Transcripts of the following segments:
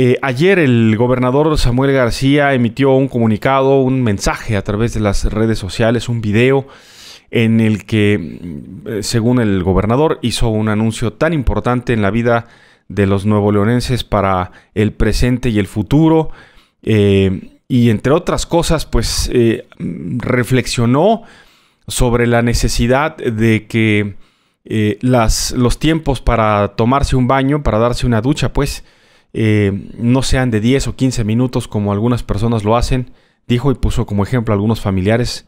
Eh, ayer el gobernador Samuel García emitió un comunicado, un mensaje a través de las redes sociales, un video en el que, mm, eh, según el gobernador, hizo un anuncio tan importante en la vida de los nuevo leonenses para el presente y el futuro. Eh, y entre otras cosas, pues reflexionó sobre la necesidad de que las, los tiempos para tomarse un baño, para darse una ducha, pues eh, no sean de 10 o 15 minutos como algunas personas lo hacen, dijo y puso como ejemplo a algunos familiares.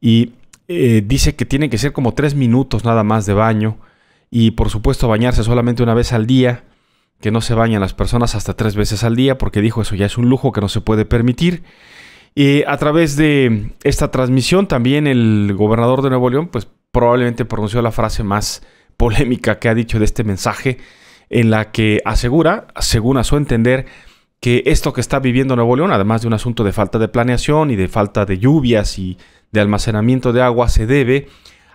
Y eh, dice que tienen que ser como 3 minutos nada más de baño y por supuesto bañarse solamente una vez al día, que no se bañan las personas hasta tres veces al día, porque dijo eso ya es un lujo que no se puede permitir. Y a través de esta transmisión también el gobernador de Nuevo León pues probablemente pronunció la frase más polémica que ha dicho de este mensaje, en la que asegura, según a su entender, que esto que está viviendo Nuevo León, además de un asunto de falta de planeación y de falta de lluvias y de almacenamiento de agua, se debe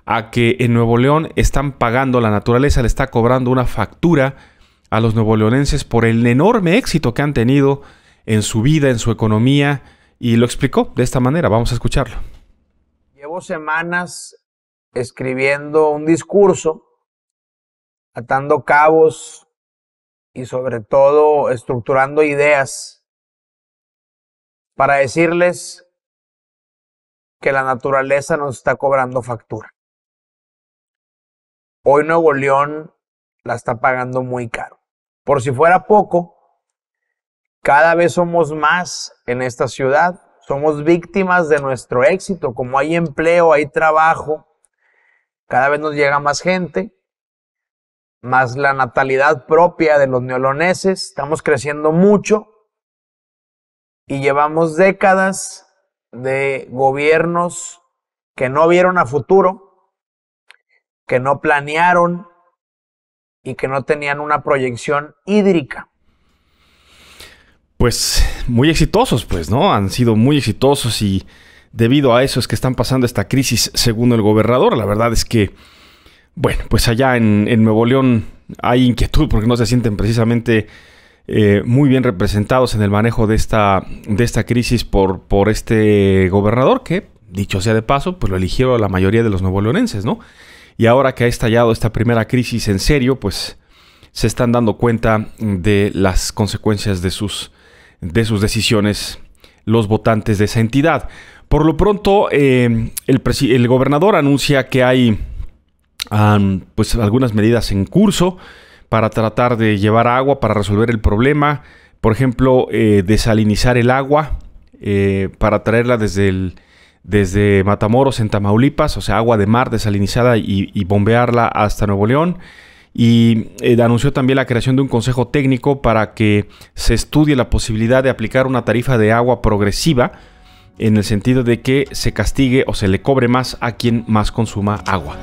a que en Nuevo León están pagando, la naturaleza le está cobrando una factura a los neoleonenses por el enorme éxito que han tenido en su vida, en su economía, y lo explicó de esta manera. Vamos a escucharlo. Llevo semanas escribiendo un discurso, atando cabos y sobre todo estructurando ideas para decirles que la naturaleza nos está cobrando factura. Hoy Nuevo León la está pagando muy caro. Por si fuera poco, cada vez somos más en esta ciudad, somos víctimas de nuestro éxito, como hay empleo, hay trabajo, cada vez nos llega más gente, más la natalidad propia de los neoloneses, estamos creciendo mucho y llevamos décadas de gobiernos que no vieron a futuro, que no planearon y que no tenían una proyección hídrica. Pues muy exitosos, pues, ¿no? Han sido muy exitosos y debido a eso es que están pasando esta crisis, según el gobernador. La verdad es que bueno, pues allá en, Nuevo León hay inquietud porque no se sienten precisamente eh, muy bien representados en el manejo de esta, de esta crisis por, por este gobernador que, dicho sea de paso, pues lo eligieron la mayoría de los neoleonenses, ¿no? Y ahora que ha estallado esta primera crisis en serio, pues se están dando cuenta de las consecuencias de sus, de sus decisiones los votantes de esa entidad. Por lo pronto, eh, el, el gobernador anuncia que hay pues algunas medidas en curso para tratar de llevar agua, para resolver el problema. Por ejemplo, eh, desalinizar el agua eh, para traerla desde, desde Matamoros en Tamaulipas, o sea, agua de mar desalinizada y, bombearla hasta Nuevo León y eh, anunció también la creación de un consejo técnico para que se estudie la posibilidad de aplicar una tarifa de agua progresiva en el sentido de que se castigue o se le cobre más a quien más consuma agua.